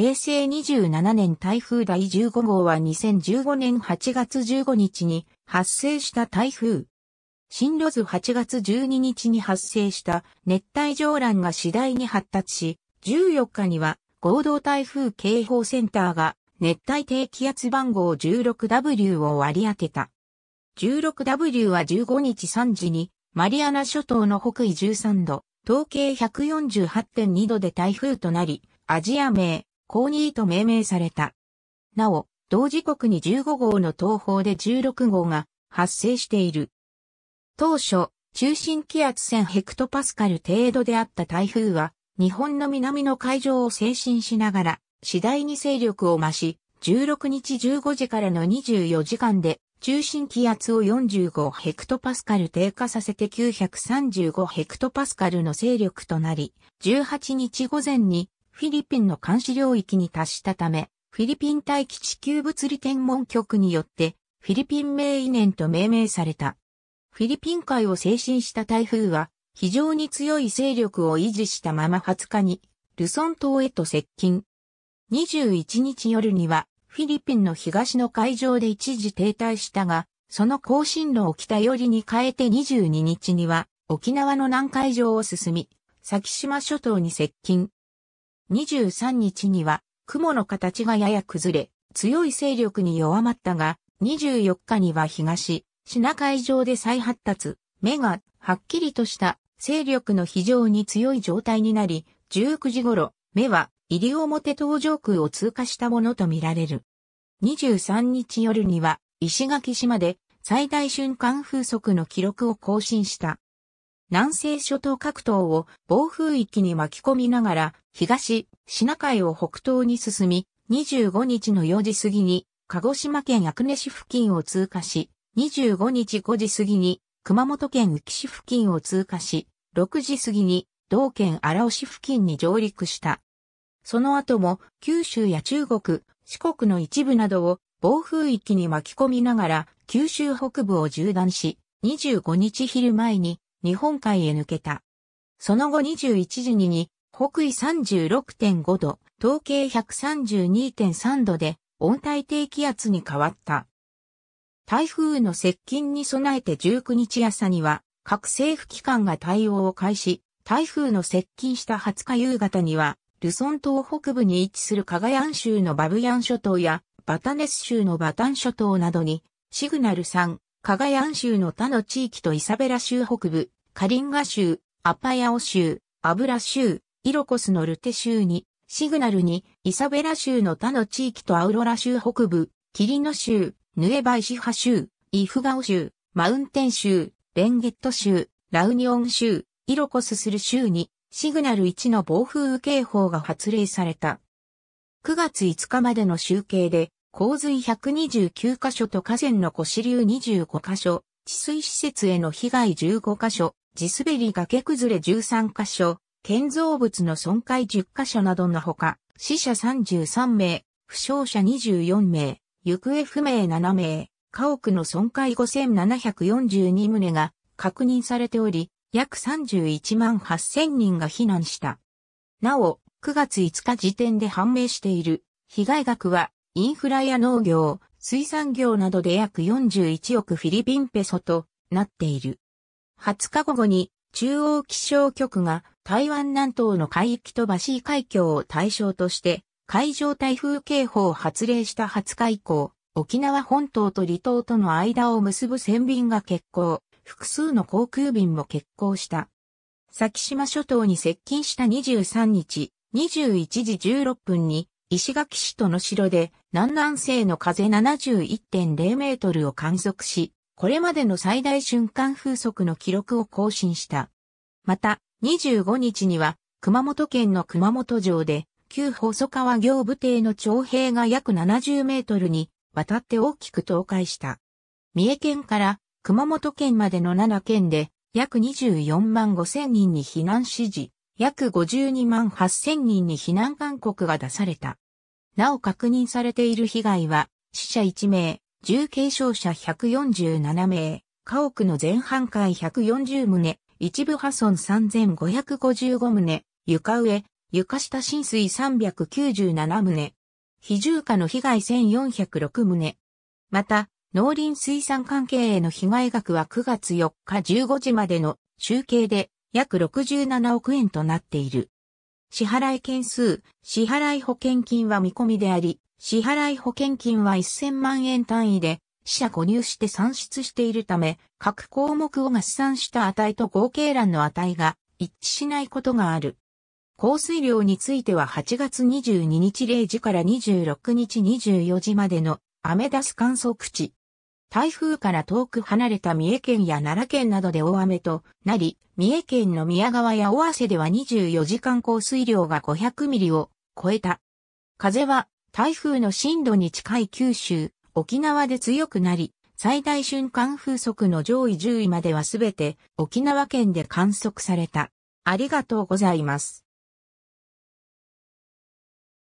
平成27年台風第15号は2015年8月15日に発生した台風。進路図8月12日に発生した熱帯上乱が次第に発達し、14日には合同台風警報センターが熱帯低気圧番号 16W を割り当てた。16W は15日3時にマリアナ諸島の北緯13度、東経148.2度で台風となり、アジア名、コーニーと命名された。なお、同時刻に15号の東方で16号が発生している。当初、中心気圧1000ヘクトパスカル程度であった台風は、日本の南の海上を精神しながら、次第に勢力を増し、16日15時からの24時間で、中心気圧を45ヘクトパスカル低下させて935ヘクトパスカルの勢力となり、18日午前にフィリピンの監視領域に達したため、フィリピン大気地球物理天文局によって、フィリピン名医年と命名された。フィリピン海を精神した台風は、非常に強い勢力を維持したまま20日に、ルソン島へと接近。21日夜には、フィリピンの東の海上で一時停滞したが、その更進路を北寄りに変えて22日には、沖縄の南海上を進み、先島諸島に接近。23日には雲の形がやや崩れ、強い勢力に弱まったが、24日には東、シナ海上で再発達、目がはっきりとした勢力の非常に強い状態になり、19時頃、目は入表東上空を通過したものとみられる。23日夜には石垣島で最大瞬間風速の記録を更新した。南西諸島各島を暴風域に巻き込みながら、東、シナ海を北東に進み、25日の4時過ぎに、鹿児島県薬根市付近を通過し、25日5時過ぎに、熊本県宇城市付近を通過し、6時過ぎに、道県荒尾市付近に上陸した。その後も、九州や中国、四国の一部などを暴風域に巻き込みながら、九州北部を縦断し、25日昼前に日本海へ抜けた。その後21時に北緯36.5度、東経132.3度で温帯低気圧に変わった。台風の接近に備えて19日朝には各政府機関が対応を開始、台風の接近した20日夕方には、ルソン島北部に位置するカガヤン州のバブヤン諸島やバタネス州のバタン諸島などにシグナル3カガヤン州の他の地域とイサベラ州北部、カリンガ州、アパヤオ州、アブラ州、イロコスのルテ州に、シグナルに、イサベラ州の他の地域とアウロラ州北部、キリノ州、ヌエバイシハ州、イフガオ州、マウンテン州、レンゲット州、ラウニオン州、イロコスする州に、シグナル1の暴風雨警報が発令された。9月5日までの集計で、洪水129カ所と河川の湖支流25カ所、治水施設への被害15カ所、地滑り崖崩れ13カ所、建造物の損壊10カ所などのほか、死者33名、負傷者24名、行方不明7名、家屋の損壊5742棟が確認されており、約31万8000人が避難した。なお、9月5日時点で判明している被害額はインフラや農業、水産業などで約41億フィリピンペソとなっている。20日午後に中央気象局が台湾南東の海域とバシー海峡を対象として海上台風警報を発令した20日以降、沖縄本島と離島との間を結ぶ船便が欠航、複数の航空便も欠航した。先島諸島に接近した23日、21時16分に石垣市との城で南南西の風71.0メートルを観測し、これまでの最大瞬間風速の記録を更新した。また、25日には、熊本県の熊本城で、旧細川行部邸の徴兵が約70メートルに渡って大きく倒壊した。三重県から熊本県までの7県で約24万5千人に避難指示、約52万8千人に避難勧告が出された。なお確認されている被害は、死者1名、重軽傷者147名、家屋の全半壊140棟、一部破損3555棟、床上、床下浸水397棟、非重家の被害1406棟。また、農林水産関係への被害額は9月4日15時までの集計で約67億円となっている。支払い件数、支払い保険金は見込みであり、支払い保険金は1000万円単位で、死者誤入して算出しているため、各項目を合算した値と合計欄の値が一致しないことがある。降水量については8月22日0時から26日24時までのアメダス観測値、台風から遠く離れた三重県や奈良県などで大雨となり、三重県の宮川や尾鷲では24時間降水量が500ミリを超えた。風は台風の震度に近い九州、沖縄で強くなり、最大瞬間風速の上位10位まではすべて沖縄県で観測された。ありがとうございます。